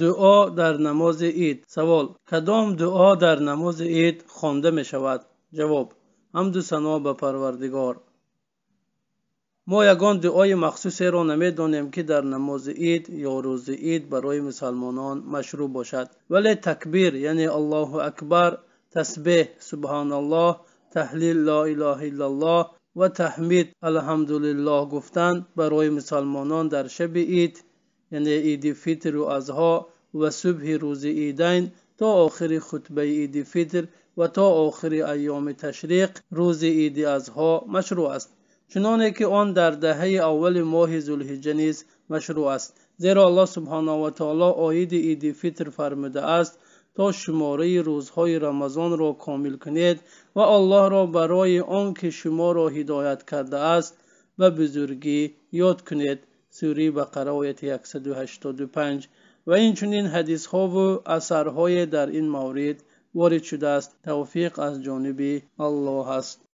дуо дар намози ид савол кадом дуо дар намози ид хонда мешавад ҷавоб ҳамду сано ба парвардигор мо ягон дуои махсусеро намедонем ки дар намози ид ё рӯзи ид барои мусалмонон машрӯъ бошад вале такбир яъне аллоҳу акбар тасбеҳ субҳаналлоҳ таҳлил ло илоҳа иллаллоҳ ва таҳмид алҳамдулиллоҳ гуфтан барои мусалмонон дар шаби ид یعنی عید فطر و ازها و صبح روز عیدین تا آخر خطبه عید فطر و تا آخر ایام تشریق روز عید ازها مشروع است چنانه که آن در دهه اول ماه ذوالحجه نیز مشروع است زیرا الله سبحانه و تعالی آید عید فطر فرموده است تا شماره روزهای رمضان را کامل کنید و الله را برای آن که شما را هدایت کرده است و بزرگی یاد کنید سوری بقره آیت 185 و اینچنین حدیث ها و اثرهای در این مورد وارد شده است توفیق از جانب الله است